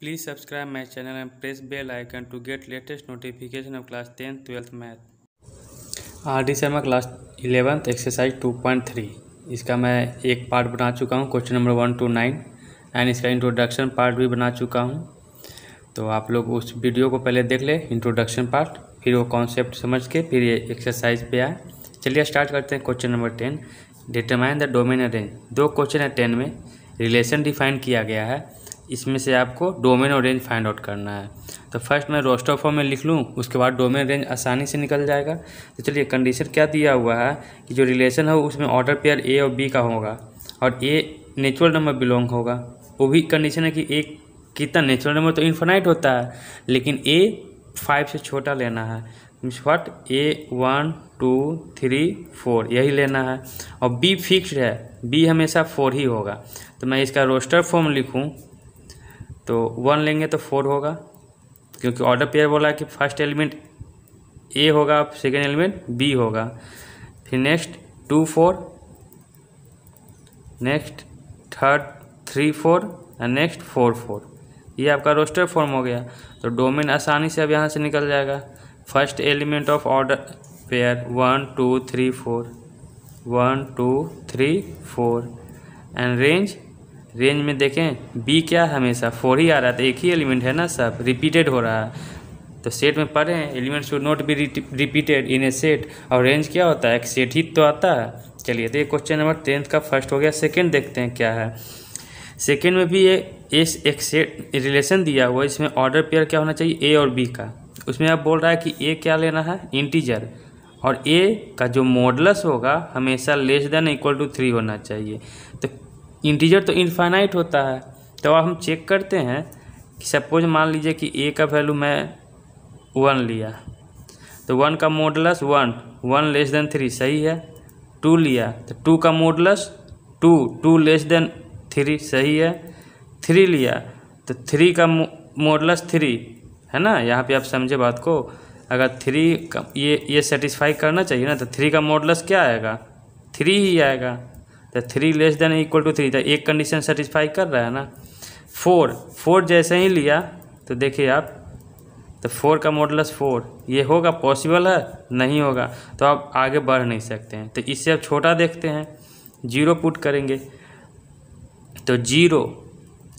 please subscribe my channel and press bell icon to get latest notification of class 10th twelfth math R D Sharma class eleventh exercise two point three इसका मैं एक part बना चुका हूँ question number one two nine and इसका introduction part भी बना चुका हूँ तो आप लोग उस वीडियो को पहले देख ले इंट्रोडक्शन पार्ट फिर वो कॉन्सेप्ट समझ के फिर ये एक्सरसाइज पे आए चलिए स्टार्ट करते हैं question number ten determine the domain range दो क्वेश्चन है टेन में रिलेशन डिफाइन किया गया है इसमें से आपको डोमेन और रेंज फाइंड आउट करना है तो फर्स्ट मैं रोस्टर फॉर्म में लिख लूँ उसके बाद डोमेन रेंज आसानी से निकल जाएगा तो चलिए कंडीशन क्या दिया हुआ है कि जो रिलेशन है उसमें ऑर्डर पेयर ए और बी का होगा और ए नेचुरल नंबर बिलोंग होगा वो भी कंडीशन है कि ए कितना नेचुरल नंबर तो इन्फाइनाइट होता है लेकिन ए फाइव से छोटा लेना है means what A one two three four यही लेना है और बी फिक्स्ड है बी हमेशा फोर ही होगा तो मैं इसका रोस्टर फॉर्म लिखूँ तो वन लेंगे तो फोर होगा क्योंकि ऑर्डर पेयर बोला कि फर्स्ट एलिमेंट ए होगा सेकेंड एलिमेंट बी होगा फिर next two four next third three four and next four four ये आपका रोस्टर फॉर्म हो गया तो डोमेन आसानी से अब यहाँ से निकल जाएगा first element of order pair one two three four one two three four and range range में देखें बी क्या हमेशा फोर ही आ रहा था एक ही एलिमेंट है ना सब रिपीटेड हो रहा है तो सेट में पढ़े हैं element should not be repeated in a set और रेंज क्या होता है एक सेट ही तो आता है चलिए तो ये क्वेश्चन नंबर टेंथ का फर्स्ट हो गया सेकेंड देखते हैं क्या है सेकेंड में भी ये एस एक सेट रिलेशन दिया हुआ इसमें ऑर्डर पेयर क्या होना चाहिए ए और बी का उसमें आप बोल रहा है कि ए क्या लेना है इंटीजर और ए का जो मॉडलस होगा हमेशा less than equal to three होना चाहिए इंटीजर तो इनफाइनाइट होता है तो अब हम चेक करते हैं कि सपोज मान लीजिए कि ए का वैल्यू मैं वन लिया तो वन का modulus one one less than three सही है टू लिया तो टू का modulus two two less than three सही है थ्री लिया तो थ्री का मॉडलस थ्री है ना यहाँ पे आप समझे बात को अगर थ्री का ये ये सेटिस्फाई करना चाहिए ना तो थ्री का मॉडलस क्या आएगा थ्री ही आएगा तो three less than equal to three तो एक कंडीशन सेटिस्फाई कर रहा है ना फोर फोर जैसे ही लिया तो देखिए आप तो फोर का मॉडलस फोर ये होगा पॉसिबल है नहीं होगा तो आप आगे बढ़ नहीं सकते हैं तो इससे आप छोटा देखते हैं जीरो पुट करेंगे तो zero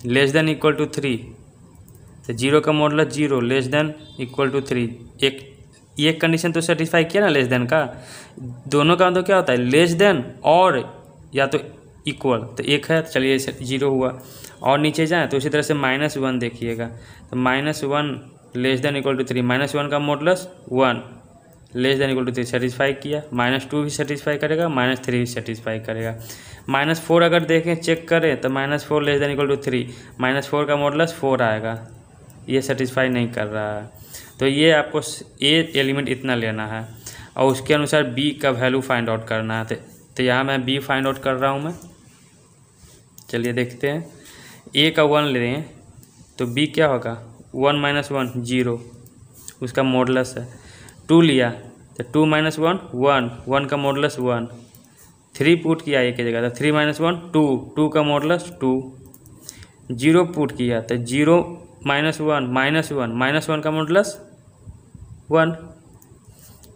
less than equal to three तो जीरो का modulus zero less than equal to three एक ये कंडीशन तो सेटिस्फाई किया ना लेस देन का दोनों का तो क्या होता है लेस देन और या तो इक्वल तो एक है तो चलिए जीरो हुआ और नीचे जाएँ तो इसी तरह से माइनस वन देखिएगा तो minus one less than equal to three minus one का modulus one less than equal to three satisfy किया माइनस टू भी सेटिस्फाई करेगा माइनस थ्री भी सेटिस्फाई करेगा माइनस फोर अगर देखें चेक करें तो minus four less than equal to three minus four का मोडलस फोर आएगा ये सेटिस्फाई नहीं कर रहा है तो ये आपको ए एलिमेंट इतना लेना है और उसके अनुसार बी का वैल्यू फाइंड आउट करना है तो तो यहाँ मैं बी फाइंड आउट कर रहा हूँ मैं चलिए देखते हैं ए का वन ले रहे हैं तो बी क्या होगा वन माइनस वन जीरो उसका मॉडलस है टू लिया तो two minus one one one का मॉडलस वन थ्री पुट किया एक जगह तो three minus one two two का मॉडलस टू जीरो पुट किया तो zero minus one minus one minus one का modulus one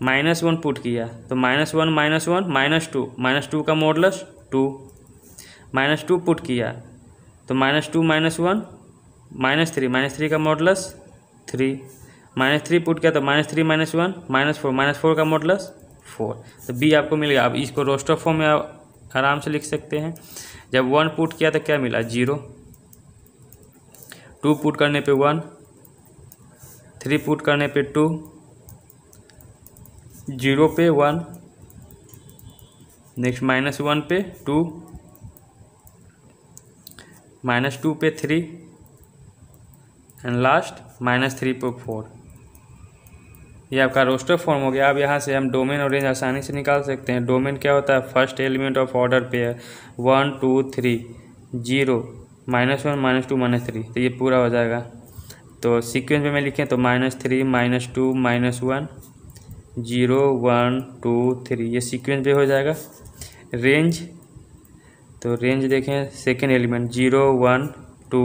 minus one put किया तो minus one minus one minus two minus टू का modulus two minus two put किया तो minus two minus one minus three minus three का modulus three minus three put किया तो minus three minus one minus four minus four का modulus four तो B आपको मिल गया अब इसको रोस्टर फॉर्म में आराम से लिख सकते हैं जब वन पुट किया तो क्या मिला जीरो टू पुट करने पर वन थ्री पुट करने पर टू जीरो पे वन नेक्स्ट माइनस वन पे टू माइनस टू पे three and last minus three पे फोर ये आपका रोस्टर फॉर्म हो गया अब यहाँ से हम डोमेन और रेंज आसानी से निकाल सकते हैं डोमेन क्या होता है फर्स्ट एलिमेंट ऑफ ऑर्डर पे है one two three zero minus one minus two minus three तो ये पूरा हो जाएगा तो सीक्वेंस में मैं लिखें तो minus three minus two minus one zero one two three ये सीक्वेंस भी हो जाएगा रेंज तो रेंज देखें second element zero one two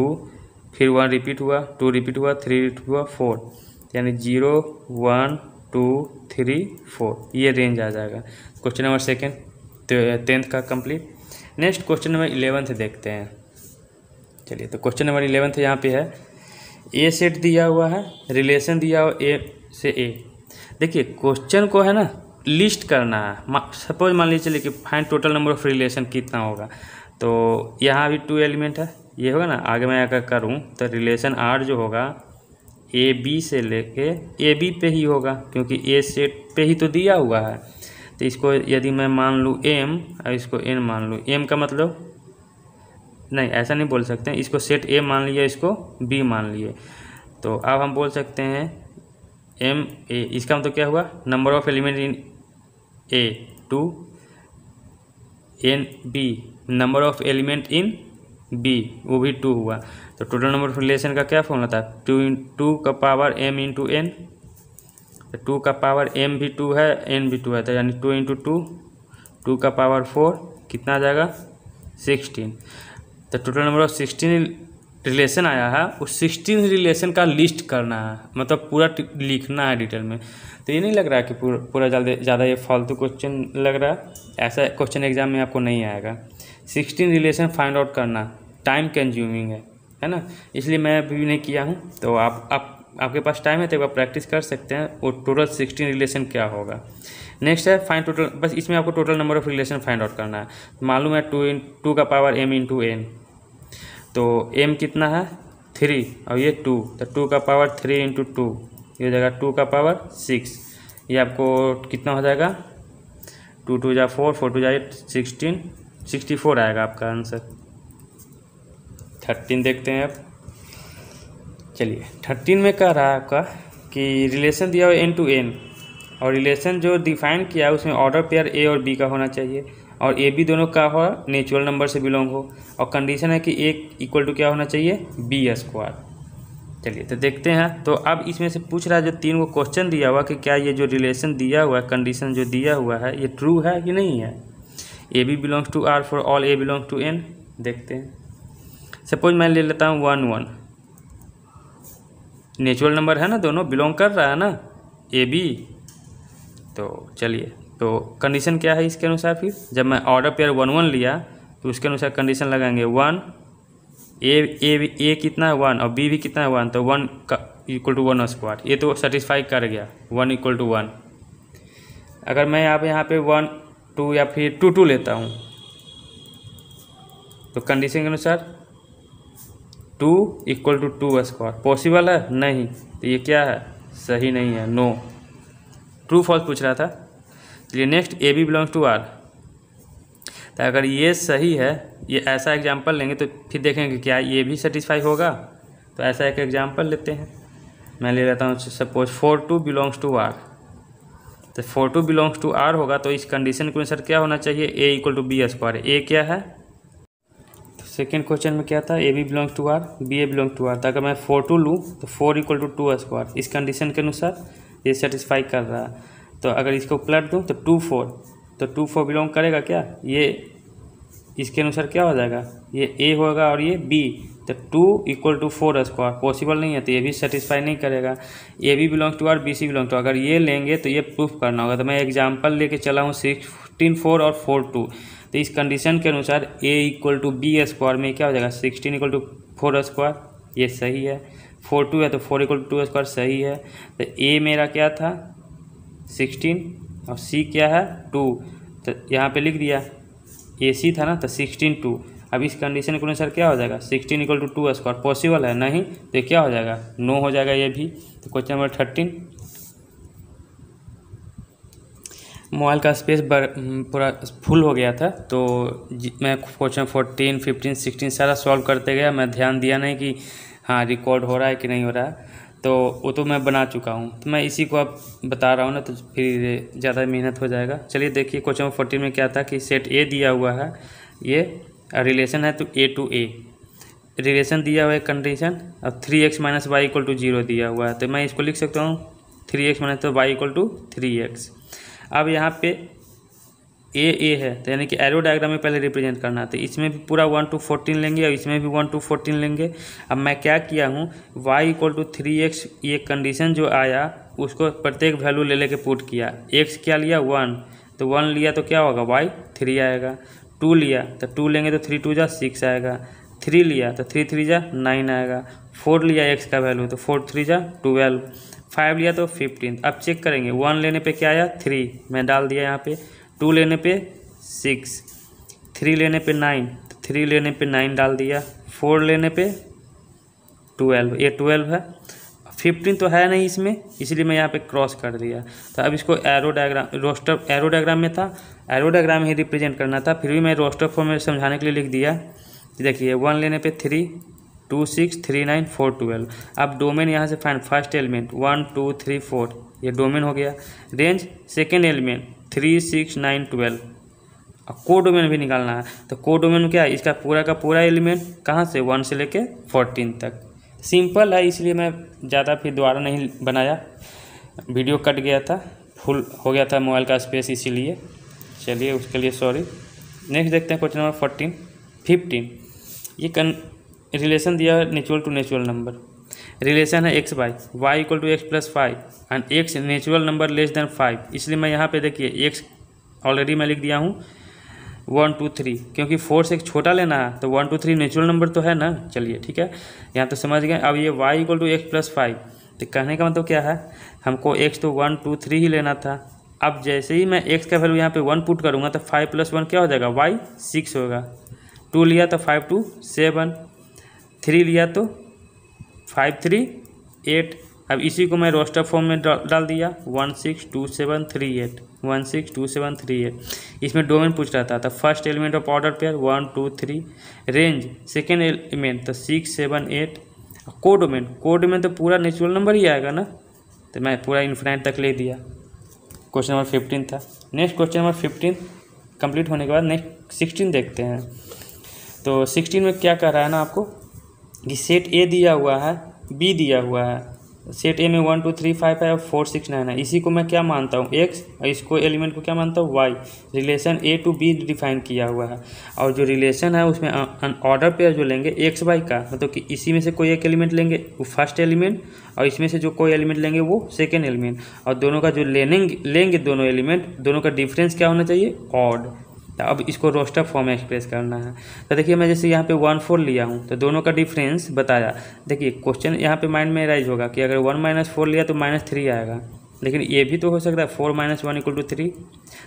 फिर वन रिपीट हुआ टू रिपीट हुआ थ्री रिपीट हुआ फोर यानी zero one two three four ये रेंज आ जाएगा क्वेश्चन नंबर सेकेंड टेंथ का complete next question number eleventh देखते हैं चलिए तो क्वेश्चन नंबर इलेवंथ यहाँ पे है ए सेट दिया हुआ है रिलेशन दिया हुआ ए से ए देखिए क्वेश्चन को है ना लिस्ट करना है सपोज मान लीजिए चलिए कि find total number of relation कितना होगा तो यहाँ भी टू एलिमेंट है ये होगा ना आगे मैं अगर करूँ तो रिलेशन आर जो होगा ए बी से लेके ए बी पे ही होगा क्योंकि ए से पे ही तो दिया हुआ है तो इसको यदि मैं मान लूँ एम और इसको एन मान लूँ एम का मतलब नहीं ऐसा नहीं बोल सकते इसको सेट ए मान लिया इसको बी मान लिए तो अब हम बोल सकते हैं एम ए इसका मतलब क्या हुआ number of element in A two N B number of element in B वो भी टू हुआ तो टोटल नंबर ऑफ रिलेशन का क्या फॉर्मूला था टू इन टू का पावर एम इंटू एन तो टू का पावर एम भी टू है एन भी टू है तो यानी टू इंटू टू टू का पावर फोर कितना आ जाएगा सिक्सटीन तो total number of sixteen relation आया है उस सिक्सटीन रिलेशन का लिस्ट करना है मतलब पूरा लिखना है डिटेल में तो ये नहीं लग रहा है कि पूरा ज़्यादा ज़्यादा ये फालतू क्वेश्चन लग रहा है ऐसा क्वेश्चन एग्जाम में आपको नहीं आएगा सिक्सटीन रिलेशन फाइंड आउट करना टाइम कंज्यूमिंग है है ना इसलिए मैं अभी नहीं किया हूँ तो आप आप आपके पास टाइम है तो एक बार प्रैक्टिस कर सकते हैं और टोटल सिक्सटीन रिलेशन क्या होगा नेक्स्ट है फाइंड टोटल बस इसमें आपको total number of relation find out करना है मालूम है टू इन टू का power M in two N तो एम कितना है थ्री और ये टू तो टू का पावर थ्री इंटू टू ये हो जाएगा टू का पावर सिक्स ये आपको कितना हो जाएगा टू टू जा फोर फोर टू जा एट सिक्सटीन सिक्सटी फोर आएगा आपका आंसर थर्टीन देखते हैं आप चलिए थर्टीन में कह रहा है आपका कि रिलेशन दिया हुआ एन टू एन और रिलेशन जो डिफाइन किया है उसमें ऑर्डर पेयर ए और बी का होना चाहिए और ए बी दोनों का हो नेचुरल नंबर से बिलोंग हो और कंडीशन है कि एक इक्वल टू क्या होना चाहिए बी स्क्वायर चलिए तो देखते हैं तो अब इसमें से पूछ रहा है जो तीन को क्वेश्चन दिया हुआ कि क्या ये जो रिलेशन दिया हुआ है कंडीशन जो दिया हुआ है ये ट्रू है कि नहीं है A B belongs to R for all A belongs to N देखते हैं सपोज मैं ले लेता हूँ वन वन नेचुरल नंबर है ना दोनों बिलोंग कर रहा है ना ए बी तो चलिए तो कंडीशन क्या है इसके अनुसार फिर जब मैं ऑर्डर पेयर वन वन लिया तो उसके अनुसार कंडीशन लगाएंगे वन ए ए ए कितना है वन और बी भी कितना है वन तो वन का इक्वल टू वन स्क्वाड ये तो सेटिस्फाई कर गया वन इक्वल टू वन अगर मैं यहाँ पे यहाँ पे वन टू या फिर टू टू लेता हूँ तो कंडीशन के अनुसार two equal to two square possible है नहीं तो ये क्या है सही नहीं है नो ट्रू फॉल्स पूछ रहा था चलिए next A B belongs to R तो अगर ये सही है ये ऐसा एग्जाम्पल लेंगे तो फिर देखेंगे क्या ये भी सेटिस्फाई होगा तो ऐसा एक एग्जाम्पल लेते हैं मैं ले लेता हूँ suppose four two belongs to R तो four two belongs to R होगा तो इस कंडीशन के अनुसार क्या होना चाहिए A equal to B square A क्या है तो सेकेंड क्वेश्चन में क्या था A B belongs to R B A belong to R तो अगर मैं फोर टू लूँ तो four equal to two square इस कंडीशन के अनुसार ये सेटिस्फाई कर रहा है तो अगर इसको प्लट दूँ तो टू फोर तो टू फोर बिलोंग करेगा क्या ये इसके अनुसार क्या हो जाएगा ये ए होगा और ये बी तो two equal to four square possible नहीं है तो ये भी सेटिस्फाई नहीं करेगा ए बी बिलोंग टू और बी सी बिलोंग टू अगर ये लेंगे तो ये प्रूफ करना होगा तो मैं एग्जाम्पल लेके चला हूँ सिक्सटीन फोर और फोर टू तो इस कंडीशन के अनुसार A equal to B square में क्या हो जाएगा sixteen equal to four square ये सही है फोर टू है तो फोर इक्वल टू स्क्वायर सही है तो ए मेरा क्या था सिक्सटीन और सी क्या है टू तो यहाँ पे लिख दिया ए सी था ना तो सिक्सटीन टू अब इस कंडीशन के अनुसार क्या हो जाएगा sixteen equal to two square possible है नहीं तो क्या हो जाएगा नो हो जाएगा ये भी तो क्वेश्चन नंबर थर्टीन मोबाइल का स्पेस बर हम्म, पूरा फुल हो गया था तो मैं क्वेश्चन फोर्टीन फिफ्टीन सिक्सटीन सारा सॉल्व करते गया मैं ध्यान दिया नहीं कि हाँ रिकॉर्ड हो रहा है कि नहीं हो रहा है तो वो तो मैं बना चुका हूँ तो मैं इसी को अब बता रहा हूँ ना तो फिर ज़्यादा मेहनत हो जाएगा चलिए देखिए क्वेश्चन नंबर फोर्टीन में क्या था कि सेट ए दिया हुआ है ये रिलेशन है तो ए टू ए रिलेशन दिया हुआ है कंडीशन और three X minus Y equal to zero दिया हुआ है तो मैं इसको लिख सकता हूँ थ्री एक्स माइनस तो Y equal to three X अब यहाँ पे ए ए है तो यानी कि एरो डायग्राम में पहले रिप्रेजेंट करना है तो इसमें भी पूरा वन टू फोर्टीन लेंगे और इसमें भी वन टू फोर्टीन लेंगे अब मैं क्या किया हूँ Y equal to three X ये कंडीशन जो आया उसको प्रत्येक वैल्यू ले लेके पुट किया एक्स क्या लिया वन तो वन लिया तो क्या होगा वाई थ्री आएगा टू लिया तो टू लेंगे तो थ्री टू जा सिक्स आएगा थ्री लिया तो थ्री थ्री जा नाइन आएगा फोर लिया एक्स का वैल्यू तो फोर थ्री जा ट्वेल्व फाइव लिया तो फिफ्टीन अब चेक करेंगे वन लेने पे क्या आया थ्री मैं डाल दिया यहाँ पे टू लेने पे सिक्स थ्री लेने पे नाइन तो थ्री लेने पे नाइन डाल दिया फोर लेने पे ट्वेल्व ये ट्वेल्व है फिफ्टीन तो है नहीं इसमें इसलिए मैं यहाँ पे क्रॉस कर दिया तो अब इसको arrow diagram roster arrow diagram में था एरो डायग्राम ही रिप्रेजेंट करना था फिर भी मैं रोस्टर फॉर्म में समझाने के लिए लिख दिया देखिए वन लेने पे three two six three nine four twelve अब डोमेन यहाँ से find first element one two three four ये डोमेन हो गया range second element three six nine twelve और डोमेन भी निकालना है तो डोमेन क्या है इसका पूरा का पूरा एलिमेंट कहाँ से वन से लेके फोर्टीन तक सिंपल है इसलिए मैं ज़्यादा फिर दोबारा नहीं बनाया वीडियो कट गया था फुल हो गया था मोबाइल का स्पेस इसीलिए चलिए उसके लिए सॉरी नेक्स्ट देखते हैं क्वेश्चन नंबर फोर्टीन फिफ्टीन ये कन रिलेशन दिया है natural to natural number relation है X Y Y equal to X plus five and X natural number less than five इसलिए मैं यहाँ पे देखिए एक्स ऑलरेडी मैं लिख दिया हूँ वन टू थ्री क्योंकि फोर से एक छोटा लेना है तो one two three natural number तो है ना चलिए ठीक है यहाँ तो समझ गए अब ये Y equal to X plus five तो कहने का मतलब क्या है हमको एक्स तो वन टू थ्री ही लेना था अब जैसे ही मैं एक्स का वैल्यू यहाँ पे वन पुट करूँगा तो फाइव प्लस वन क्या हो जाएगा वाई सिक्स होगा टू लिया तो फाइव टू सेवन थ्री लिया तो फाइव थ्री एट अब इसी को मैं रोस्टर फॉर्म में डाल दिया one six two seven three eight one six two seven three eight इसमें डोमेन पूछ रहा था तो first element of order pair one two three range second element तो सिक्स सेवन एट को डोमेन तो पूरा नेचुरल नंबर ही आएगा ना तो मैं पूरा इन्फिनाइट तक ले दिया क्वेश्चन नंबर फिफ्टीन था next question number fifteen complete होने के बाद नेक्स्ट सिक्सटीन देखते हैं तो सिक्सटीन में क्या कह रहा है ना आपको कि सेट ए दिया हुआ है बी दिया हुआ है सेट ए में वन टू थ्री फाइव है फोर सिक्स नाइन है इसी को मैं क्या मानता हूँ एक्स और इसको एलिमेंट को क्या मानता हूँ Y relation A to B define किया हुआ है और जो रिलेशन है उसमें ऑर्डर पेयर जो लेंगे एक्स वाई का मतलब कि इसी में से कोई एक एलिमेंट लेंगे वो फर्स्ट एलिमेंट और इसमें से जो कोई एलिमेंट लेंगे वो सेकेंड एलिमेंट और दोनों का जो लेने लेंगे दोनों एलिमेंट दोनों का डिफरेंस क्या होना चाहिए ऑड तो अब इसको रोस्टर फॉर्म में एक्सप्रेस करना है तो देखिए मैं जैसे यहाँ पे वन फोर लिया हूँ तो दोनों का डिफरेंस बताया देखिए क्वेश्चन यहाँ पे माइंड में राइज होगा कि अगर वन माइनस फोर लिया तो माइनस थ्री आएगा लेकिन ये भी तो हो सकता है four minus one equal to three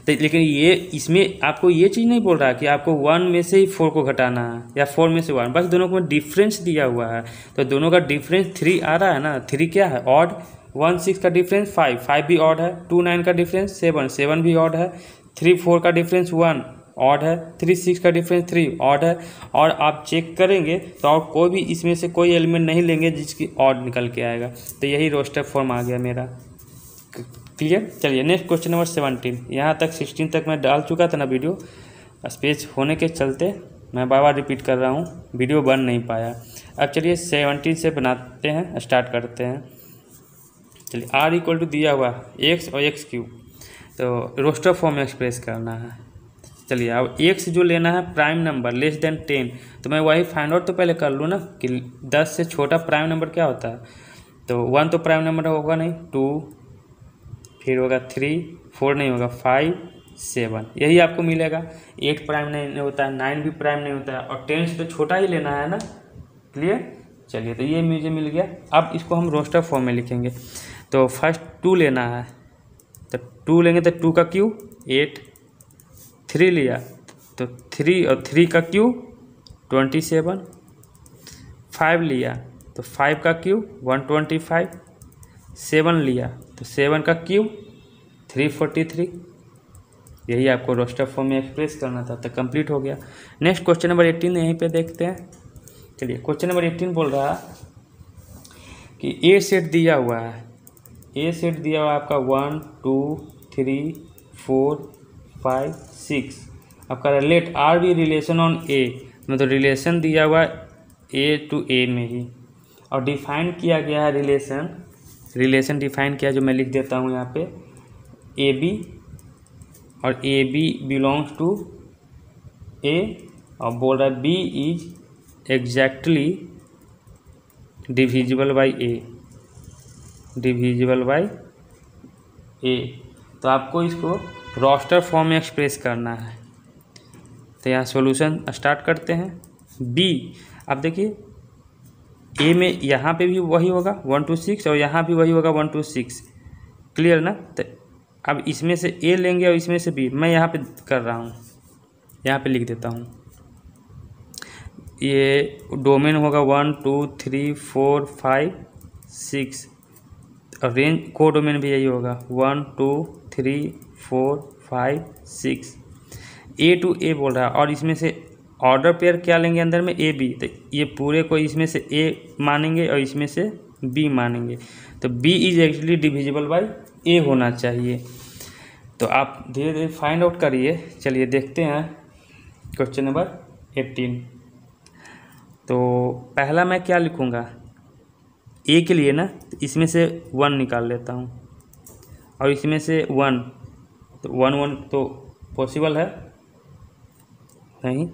तो लेकिन ये इसमें आपको ये चीज़ नहीं बोल रहा है कि आपको वन में से ही फोर को घटाना है या फोर में से वन बस दोनों को डिफरेंस दिया हुआ है तो दोनों का डिफरेंस थ्री आ रहा है ना थ्री क्या है ऑड वन सिक्स का डिफरेंस फाइव फाइव भी ऑड है टू नाइन का डिफरेंस सेवन सेवन भी ऑड है थ्री फोर का डिफरेंस वन ऑड है थ्री सिक्स का डिफरेंस थ्री ऑड है और आप चेक करेंगे तो और कोई भी इसमें से कोई एलिमेंट नहीं लेंगे जिसकी ऑड निकल के आएगा तो यही रोस्टर फॉर्म आ गया मेरा क्लियर चलिए नेक्स्ट क्वेश्चन नंबर सेवनटीन यहाँ तक सिक्सटीन तक मैं डाल चुका था ना वीडियो स्पेस होने के चलते मैं बार बार रिपीट कर रहा हूँ वीडियो बन नहीं पाया अब चलिए सेवनटीन से बनाते हैं स्टार्ट करते हैं चलिए आर इक्वल टू दिया हुआ एक्स और एक्स क्यूब तो रोस्टर फॉर्म एक्सप्रेस करना है चलिए अब एक से जो लेना है prime number less than ten तो मैं वही फाइंड आउट तो पहले कर लूँ ना कि दस से छोटा प्राइम नंबर क्या होता है तो वन तो प्राइम नंबर होगा नहीं टू फिर होगा थ्री फोर नहीं होगा फाइव सेवन यही आपको मिलेगा एट प्राइम नहीं होता है नाइन भी प्राइम नहीं होता है और टेन से तो छोटा ही लेना है ना क्लियर चलिए तो ये मुझे मिल गया अब इसको हम रोस्टर फॉर्म में लिखेंगे तो फर्स्ट टू लेना है तो टू लेंगे तो टू का क्यू एट थ्री लिया तो थ्री और थ्री का क्यू ट्वेंटी सेवन फाइव लिया तो फाइव का cube one twenty five seven लिया तो सेवन का क्यू थ्री फोर्टी थ्री यही आपको रोस्टर फॉर्म में एक्सप्रेस करना था तो कंप्लीट हो गया नेक्स्ट क्वेश्चन नंबर एटीन यहीं पे देखते हैं चलिए क्वेश्चन नंबर एटीन बोल रहा कि ए सेट दिया हुआ है ए सेट दिया हुआ आपका one two three four five six अब कह रहा है let R be relation on A मतलब रिलेशन तो दिया हुआ ए टू ए में ही और डिफाइन किया गया है रिलेशन रिलेशन डिफाइन किया जो मैं लिख देता हूँ यहाँ पे ए बी और A B belongs to A और बोल रहा है B is exactly divisible by A divisible by A तो आपको इसको रोस्टर फॉर्म में एक्सप्रेस करना है तो यहाँ सॉल्यूशन स्टार्ट करते हैं बी अब देखिए ए में यहाँ पे भी वही होगा वन टू सिक्स और यहाँ भी वही होगा वन टू सिक्स क्लियर ना तो अब इसमें से ए लेंगे और इसमें से बी मैं यहाँ पे कर रहा हूँ यहाँ पे लिख देता हूँ ये डोमेन होगा one two three four five six और रेंज को डोमेन भी यही होगा one two three four five six A to A बोल रहा है और इसमें से ऑर्डर पेयर क्या लेंगे अंदर में ए बी तो ये पूरे को इसमें से ए मानेंगे और इसमें से बी मानेंगे तो B is actually divisible by A होना चाहिए तो आप धीरे धीरे फाइंड आउट करिए चलिए देखते हैं क्वेश्चन नंबर एट्टीन तो पहला मैं क्या लिखूँगा ए के लिए ना तो इसमें से वन निकाल लेता हूँ और इसमें से वन तो वन वन तो पॉसिबल है नहीं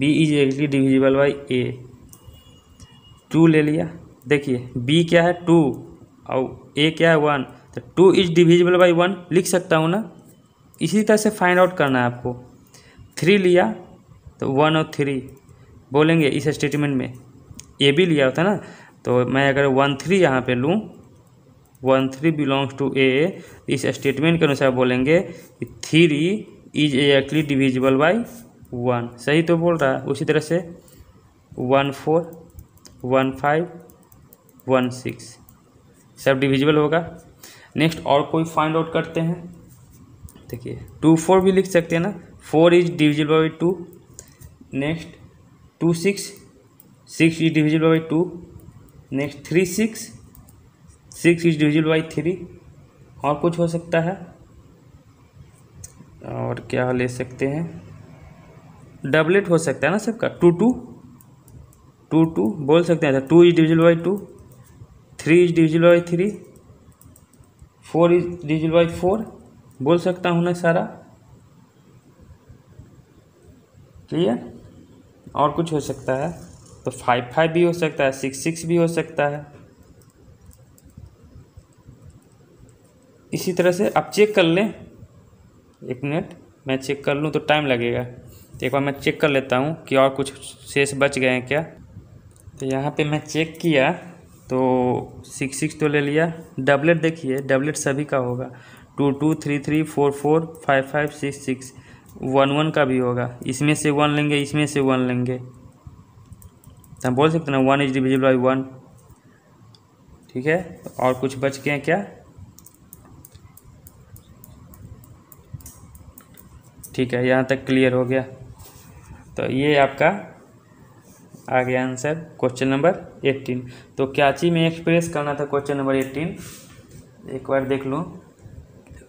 B is exactly divisible by A two ले लिया देखिए बी क्या है टू और ए क्या है वन तो two is divisible by one लिख सकता हूँ ना इसी तरह से फाइंड आउट करना है आपको थ्री लिया तो वन और थ्री बोलेंगे इस स्टेटमेंट में ए भी लिया होता ना तो मैं अगर वन थ्री यहाँ पे लूँ one three belongs to A इस स्टेटमेंट के अनुसार बोलेंगे कि three is exactly divisible by one सही तो बोल रहा है उसी तरह से one four one five one six सब डिविजिबल होगा नेक्स्ट और कोई फाइंड आउट करते हैं देखिए टू फोर भी लिख सकते हैं ना four is divisible by two next two six six is divisible by two next three six six is divisible by three और कुछ हो सकता है और क्या ले सकते हैं डबलेट हो सकता है ना सबका टू टू टू टू बोल सकते हैं two is divisible by two three is divisible by three four is divisible by four बोल सकता हूँ ना सारा क्लियर और कुछ हो सकता है तो फाइव फाइव भी हो सकता है सिक्स सिक्स भी हो सकता है इसी तरह से आप चेक कर लें एक मिनट मैं चेक कर लूँ तो टाइम लगेगा तो एक बार मैं चेक कर लेता हूँ कि और कुछ शेष बच गए हैं क्या तो यहाँ पे मैं चेक किया तो सिक्स सिक्स तो ले लिया डबलेट देखिए डबलेट सभी का होगा two two three three four four five five six six one one का भी होगा इसमें से वन लेंगे इसमें से वन लेंगे तो हम बोल सकते ना one is divisible by one ठीक है और कुछ बच गए हैं क्या ठीक है यहाँ तक क्लियर हो गया तो ये आपका आ गया आंसर क्वेश्चन नंबर एट्टीन तो क्याची में एक्सप्रेस करना था क्वेश्चन नंबर एट्टीन एक बार देख लूँ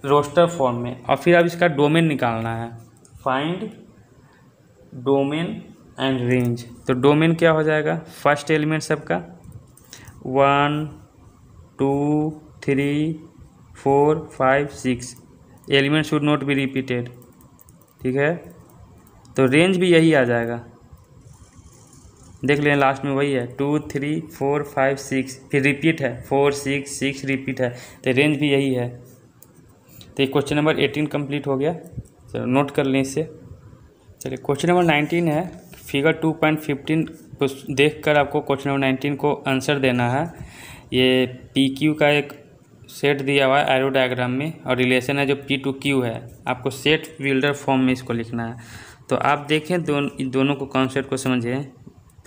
रोस्टर फॉर्म में और फिर अब इसका डोमेन निकालना है फाइंड डोमेन एंड रेंज तो डोमेन क्या हो जाएगा फर्स्ट एलिमेंट सबका one two three four five six element should not be repeated ठीक है तो रेंज भी यही आ जाएगा देख लें लास्ट में वही है two three four five six फिर रिपीट है फोर सिक्स सिक्स रिपीट है तो रेंज भी यही है तो ये क्वेश्चन नंबर एटीन कंप्लीट हो गया चलो नोट कर लें इससे चलिए क्वेश्चन नंबर नाइनटीन है फिगर टू पॉइंट फिफ्टीन देख कर आपको क्वेश्चन नंबर नाइनटीन को आंसर देना है ये पी क्यू का एक सेट दिया हुआ है एरो डायग्राम में और रिलेशन है जो पी टू क्यू है आपको सेट बिल्डर फॉर्म में इसको लिखना है तो आप देखें दोन दोनों को कॉन्सेप्ट को समझें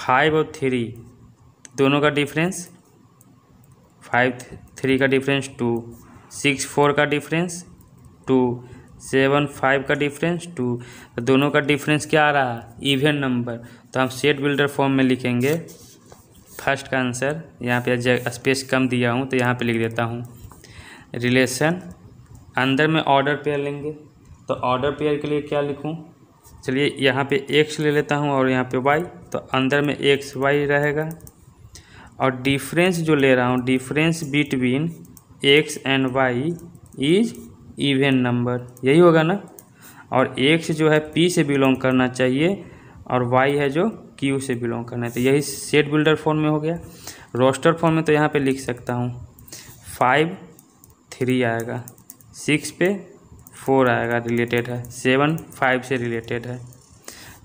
फाइव और थ्री दोनों का डिफरेंस फाइव थ्री का डिफरेंस टू सिक्स फोर का डिफरेंस टू सेवन फाइव का डिफरेंस टू तो दोनों का डिफरेंस क्या आ रहा है इवेंट नंबर तो हम सेट बिल्डर फॉर्म में लिखेंगे फर्स्ट का आंसर यहाँ पे स्पेस कम दिया हूँ तो यहाँ पे लिख देता हूँ रिलेशन अंदर में ऑर्डर पेयर लेंगे तो ऑर्डर पेयर के लिए क्या लिखूं चलिए यहाँ पे एक्स ले लेता हूँ और यहाँ पे वाई तो अंदर में एक्स वाई रहेगा और डिफरेंस जो ले रहा हूँ difference between x and y is even number यही होगा ना और एक्स जो है पी से बिलोंग करना चाहिए और वाई है जो क्यू से बिलोंग करना है तो यही सेट बिल्डर फॉर्म में हो गया रोस्टर फॉर्म में तो यहाँ पे लिख सकता हूँ फाइव थ्री आएगा सिक्स पे फोर आएगा रिलेटेड है सेवन फाइव से रिलेटेड है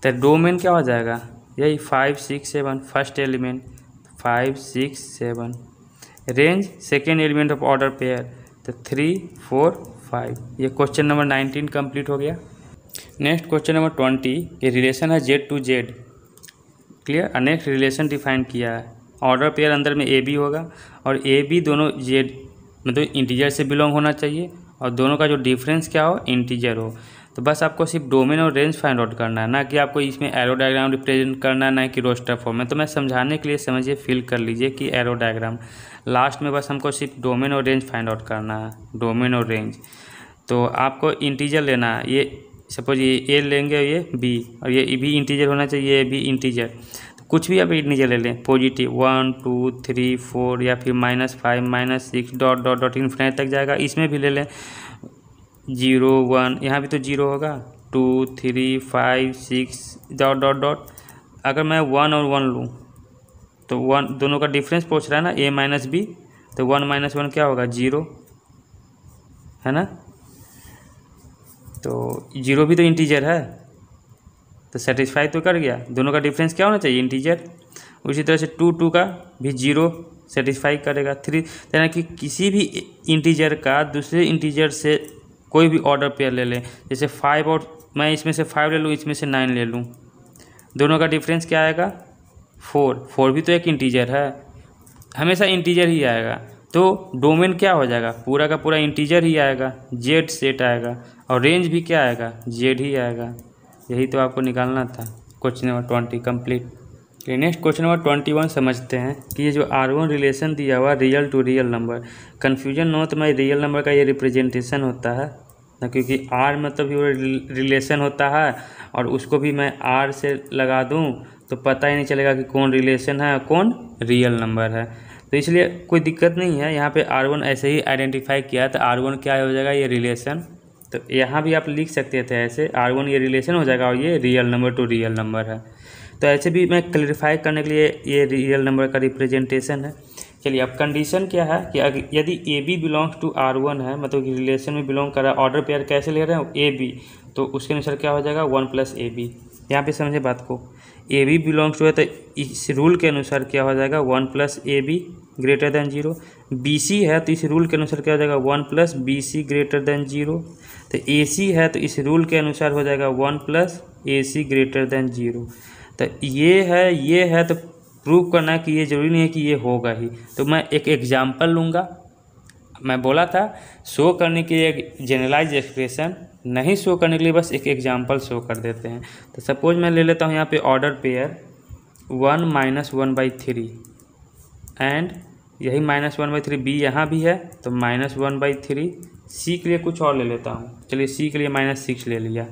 तो डोमेन क्या हो जाएगा यही five six seven first element five six seven range second element of order pair तो थ्री फोर फाइव ये क्वेश्चन नंबर नाइनटीन कंप्लीट हो गया नेक्स्ट क्वेश्चन नंबर ट्वेंटी ये रिलेशन है Z to Z clear next relation define किया है order pair अंदर में ए बी होगा और ए बी दोनों जेड मतलब इंटीजर से बिलोंग होना चाहिए और दोनों का जो डिफरेंस क्या हो इंटीजर हो तो बस आपको सिर्फ डोमेन और रेंज फाइंड आउट करना है ना कि आपको इसमें एरो डायग्राम रिप्रेजेंट करना है ना कि रोस्टर फॉर्म में तो मैं समझाने के लिए समझिए फिल कर लीजिए कि एरो डायग्राम लास्ट में बस हमको सिर्फ डोमेन और रेंज फाइंड आउट करना है डोमेन और रेंज तो आपको इंटीजर लेना है ये सपोज ये ए लेंगे ये बी और ये भी इंटीजर होना चाहिए ये भी इंटीजर कुछ भी आप नीचे ले लें positive one two three four या फिर minus five minus six dot dot dot infinite तक जाएगा इसमें भी ले लें जीरो वन यहाँ भी तो जीरो होगा two three five six dot dot dot अगर मैं वन और वन लूँ तो वन दोनों का डिफरेंस पूछ रहा है ना ए माइनस बी तो वन माइनस वन क्या होगा जीरो है ना तो जीरो भी तो इंटीजर है तो सेटिस्फाई तो कर गया दोनों का डिफरेंस क्या होना चाहिए इंटीजर उसी तरह से टू टू का भी जीरो सेटिस्फाई करेगा थ्री तो यानी कि किसी भी इंटीजर का दूसरे इंटीजर से कोई भी ऑर्डर पेयर ले लें जैसे फाइव और मैं इसमें से फाइव ले लूँ इसमें से नाइन ले लूँ दोनों का डिफरेंस क्या आएगा फोर फोर भी तो एक इंटीजर है हमेशा इंटीजर ही आएगा तो डोमेन क्या हो जाएगा पूरा का पूरा इंटीजर ही आएगा जेड सेट आएगा और रेंज भी क्या आएगा जेड ही आएगा यही तो आपको निकालना था question number twenty complete next question number twenty one समझते हैं कि ये जो आर वन रिलेशन दिया हुआ real to real number confusion न हो तो मैं रियल नंबर का ये रिप्रेजेंटेशन होता है ना क्योंकि आर मतलब वो रिलेशन होता है और उसको भी मैं आर से लगा दूँ तो पता ही नहीं चलेगा कि कौन रिलेशन है कौन रियल नंबर है तो इसलिए कोई दिक्कत नहीं है यहाँ पे आर वन ऐसे ही आइडेंटिफाई किया तो आर वन क्या हो जाएगा ये रिलेशन तो यहाँ भी आप लिख सकते थे ऐसे आर वन ये रिलेशन हो जाएगा और ये real number to real number है तो ऐसे भी मैं क्लैरिफाई करने के लिए ये रियल नंबर का रिप्रेजेंटेशन है चलिए अब कंडीशन क्या है कि यदि a B belong to R one है मतलब कि रिलेशन में बिलोंग कर रहा है ऑर्डर पेयर कैसे ले रहे हैं ए बी तो उसके अनुसार क्या हो जाएगा वन प्लस ए बी यहाँ पर समझे बात को ए बी बिलोंग्स टू है तो इस रूल के अनुसार क्या हो जाएगा one plus a b greater than zero b c है तो इस रूल के अनुसार क्या हो जाएगा one plus b c greater than zero तो ए सी है तो इस रूल के अनुसार हो जाएगा one plus a c greater than zero तो ये है ये है तो प्रूव करना कि ये ज़रूरी नहीं है कि ये होगा ही तो मैं एक एग्जाम्पल लूँगा मैं बोला था शो करने के लिए एक जनरलाइज एक्सप्रेशन नहीं शो करने के लिए बस एक एग्जाम्पल शो कर देते हैं तो सपोज मैं ले लेता हूँ यहाँ पे order pair one minus one by three and यही minus one by three b यहाँ भी है तो minus one by three c के लिए कुछ और ले लेता हूँ चलिए सी के लिए माइनस सिक्स ले लिया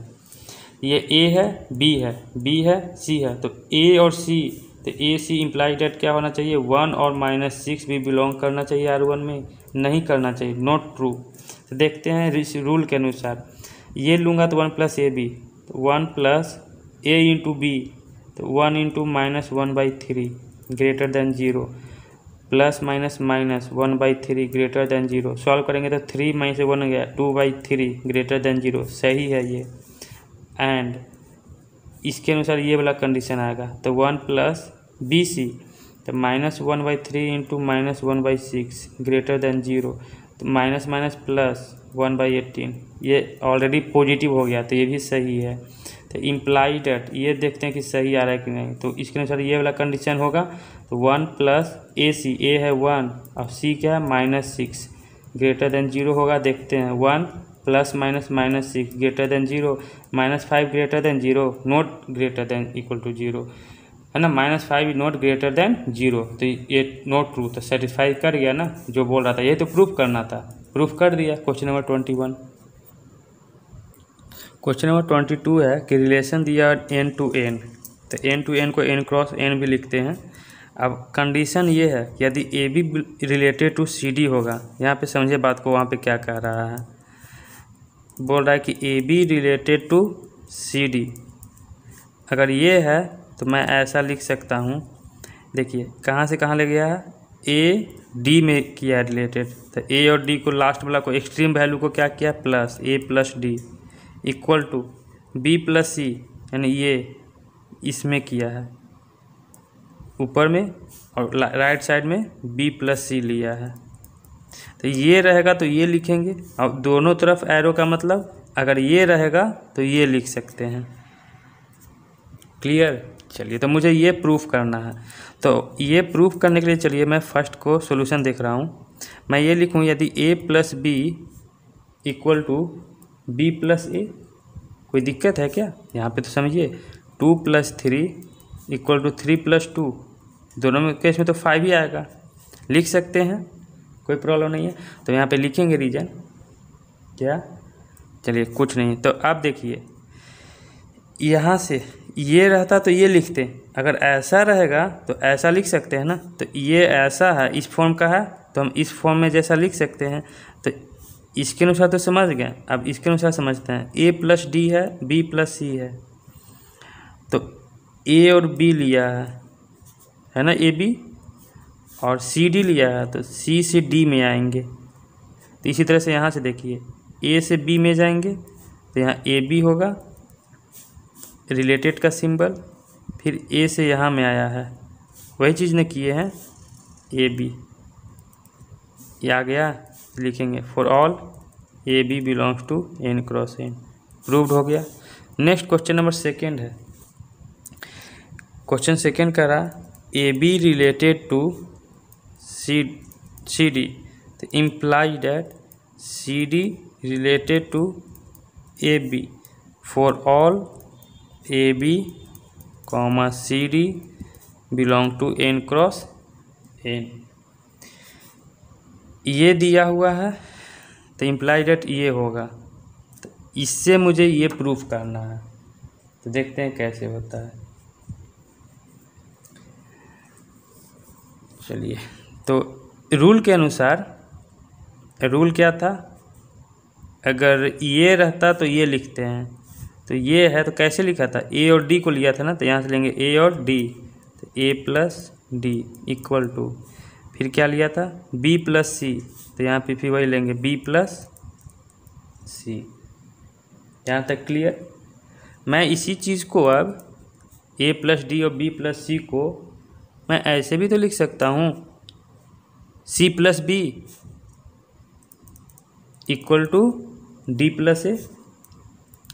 ये ए है बी है बी है सी है तो ए और सी तो ए सी इम्प्लाई डेट क्या होना चाहिए वन और माइनस सिक्स भी बिलोंग करना चाहिए आर वन में नहीं करना चाहिए नॉट ट्रू तो देखते हैं रूल के अनुसार ये लूँगा तो वन प्लस ए बी तो one plus a into b तो one into minus one by three greater than zero plus minus minus one by three greater than zero solve करेंगे तो थ्री माइनस वन गया two by three greater than zero सही है ये and इसके अनुसार ये वाला कंडीशन आएगा तो वन प्लस बी सी तो minus one by three into minus one by six greater than zero तो minus minus plus one by eighteen ये ऑलरेडी पॉजिटिव हो गया तो ये भी सही है तो इम्प्लाई डेट ये देखते हैं कि सही आ रहा है कि नहीं तो इसके अनुसार ये वाला कंडीशन होगा तो वन प्लस ए सी ए है वन और सी क्या है minus six greater than zero होगा देखते हैं one plus minus minus six greater than zero minus five greater than zero not greater than equal to zero है ना minus five is not greater than zero तो ये not true तो satisfy कर गया ना जो बोल रहा था ये तो प्रूफ करना था प्रूफ कर दिया question number twenty one question number twenty two है कि रिलेशन दिया एन टू एन तो एन टू एन को एन क्रॉस एन भी लिखते हैं अब कंडीशन ये है यदि a b related to c d होगा यहाँ पे समझिए बात को वहाँ पे क्या कह रहा है बोल रहा है कि a b related to c d अगर ये है तो मैं ऐसा लिख सकता हूँ देखिए कहाँ से कहाँ ले गया है ए डी में किया है रिलेटेड तो ए और डी को लास्ट वाला को एक्सट्रीम वैल्यू को क्या किया plus a plus d equal to b plus c यानी ये इसमें किया है ऊपर में और राइट साइड में बी प्लस सी लिया है तो ये रहेगा तो ये लिखेंगे और दोनों तरफ एरो का मतलब अगर ये रहेगा तो ये लिख सकते हैं क्लियर चलिए तो मुझे ये प्रूफ करना है तो ये प्रूफ करने के लिए चलिए मैं फर्स्ट को सोल्यूशन देख रहा हूँ मैं ये लिखूँ यदि a plus b equal to b plus a कोई दिक्कत है क्या यहाँ पे तो समझिए two plus three equal to three plus two दोनों में केस में तो फाइव ही आएगा लिख सकते हैं कोई प्रॉब्लम नहीं है तो यहाँ पे लिखेंगे रीजन क्या चलिए कुछ नहीं तो आप देखिए यहाँ से ये रहता तो ये लिखते अगर ऐसा रहेगा तो ऐसा लिख सकते हैं ना तो ये ऐसा है इस फॉर्म का है तो हम इस फॉर्म में जैसा लिख सकते हैं इसके अनुसार तो समझ गए अब इसके अनुसार समझते हैं ए प्लस डी है बी प्लस सी है तो ए और बी लिया है है ना ए बी और सी डी लिया है तो सी से डी में आएंगे तो इसी तरह से यहाँ से देखिए ए से बी में जाएंगे तो यहाँ ए बी होगा रिलेटेड का सिंबल फिर ए से यहाँ में आया है वही चीज़ ने किए हैं ए बी ये आ गया लिखेंगे for all a B belongs to N cross N proved हो गया नेक्स्ट क्वेश्चन नंबर सेकेंड है क्वेश्चन सेकेंड कह रहा a b related to c c d तो imply that c d related to a b for all a b comma c d belong to N cross N ये दिया हुआ है तो imply date ये होगा तो इससे मुझे ये प्रूफ करना है तो देखते हैं कैसे होता है चलिए तो रूल के अनुसार रूल क्या था अगर ये रहता तो ये लिखते हैं तो ये है तो कैसे लिखा था ए और डी को लिया था ना तो यहाँ से लेंगे ए और डी तो a plus d equal to फिर क्या लिया था बी प्लस सी तो यहाँ पे फिर वही लेंगे बी प्लस सी यहाँ तक क्लियर मैं इसी चीज़ को अब ए प्लस डी और बी प्लस सी को मैं ऐसे भी तो लिख सकता हूँ c plus b equal to d plus a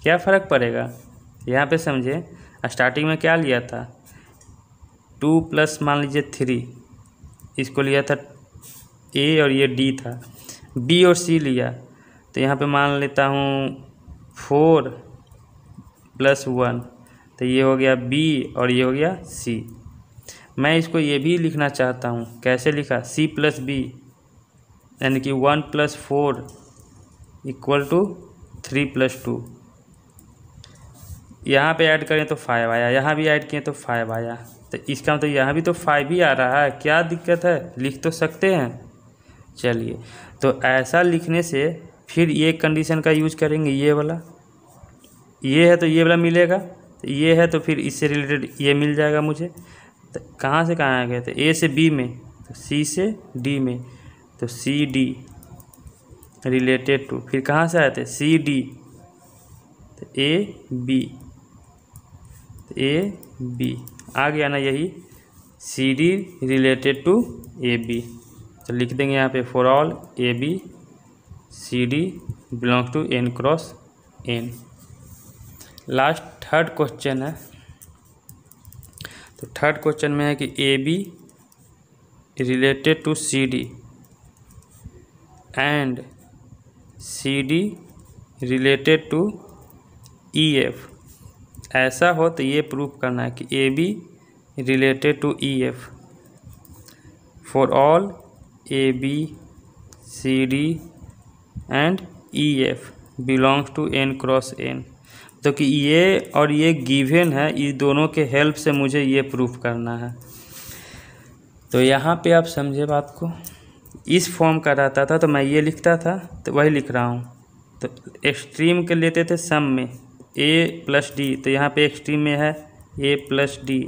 क्या फ़र्क पड़ेगा यहाँ पे समझे स्टार्टिंग में क्या लिया था टू प्लस मान लीजिए थ्री इसको लिया था ए और ये डी था बी और सी लिया तो यहाँ पे मान लेता हूँ फोर प्लस वन तो ये हो गया बी और ये हो गया सी मैं इसको ये भी लिखना चाहता हूँ कैसे लिखा सी प्लस बी यानी कि one plus four equal to three plus two यहाँ पे ऐड करें तो फाइव आया यहाँ भी ऐड किए तो फाइव आया तो इसका मतलब तो यहाँ भी तो फाइव ही आ रहा है क्या दिक्कत है लिख तो सकते हैं चलिए तो ऐसा लिखने से फिर ये कंडीशन का यूज करेंगे ये वाला ये है तो ये वाला मिलेगा तो ये है तो फिर इससे रिलेटेड ये मिल जाएगा मुझे तो कहाँ से कहाँ आ गए तो ए से बी में तो सी से डी में तो सी डी रिलेटेड टू फिर कहाँ से आए थे सी डी तो ए बी तो ए बी आ गया ना यही c d related to a b तो लिख देंगे यहाँ पे for all a b c d belong to N cross N last third question है तो थर्ड क्वेश्चन में है कि a b related to c d and c d related to e f ऐसा हो तो ये प्रूफ करना है कि a b related to e f for all a b c d and E f belongs to N cross N तो कि ये और ये गिवेन है ये दोनों के हेल्प से मुझे ये प्रूफ करना है तो यहाँ पे आप समझे बात को इस फॉर्म का रहता था तो मैं ये लिखता था तो वही लिख रहा हूँ तो एक्सट्रीम के लेते थे सम में ए प्लस डी तो यहाँ पे एक्सट्रीम में है ए प्लस डी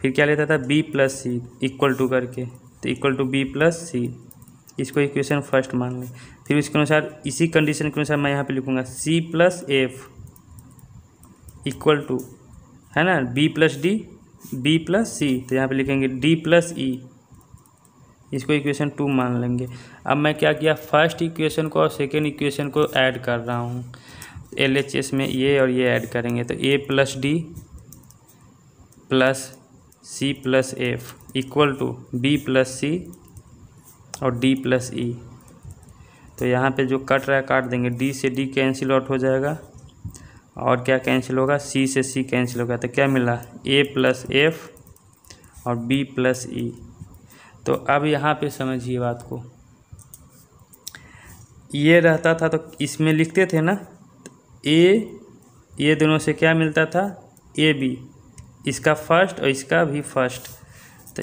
फिर क्या लेता था b plus c equal to करके तो equal to b plus c इसको इक्वेशन फर्स्ट मान लें फिर इसके अनुसार इसी कंडीशन के अनुसार मैं यहाँ पे लिखूँगा c plus f equal to है ना b plus d b plus c तो यहाँ पे लिखेंगे डी प्लस ई इसको इक्वेशन टू मान लेंगे अब मैं क्या किया फर्स्ट इक्वेशन को और सेकेंड इक्वेशन को ऐड कर रहा हूँ एल एच एस में ये और ये ऐड करेंगे तो a plus d plus c plus f equal to b plus c और डी प्लस ई तो यहाँ पे जो कट रहा है काट देंगे डी से डी कैंसिल आउट हो जाएगा और क्या कैंसिल होगा सी से सी कैंसिल होगा तो क्या मिला ए प्लस एफ और बी प्लस ई तो अब यहाँ पे समझिए बात को ये रहता था तो इसमें लिखते थे ना ए ये दोनों से क्या मिलता था ए बी इसका फर्स्ट और इसका भी फर्स्ट तो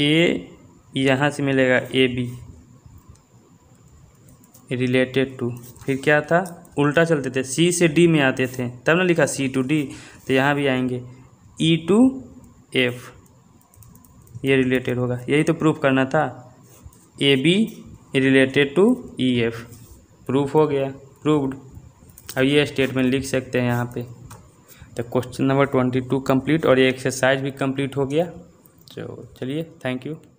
ए यहाँ से मिलेगा ए बी रिलेटेड टू फिर क्या था उल्टा चलते थे सी से डी में आते थे तब ना लिखा सी टू डी तो यहाँ भी आएंगे ई टू एफ ये रिलेटेड होगा यही तो प्रूफ करना था ए b related to e f proof हो गया प्रूव्ड अब ये स्टेटमेंट लिख सकते हैं यहाँ पे तो question number twenty two complete और ये एक्सरसाइज भी कम्प्लीट हो गया तो चलिए थैंक यू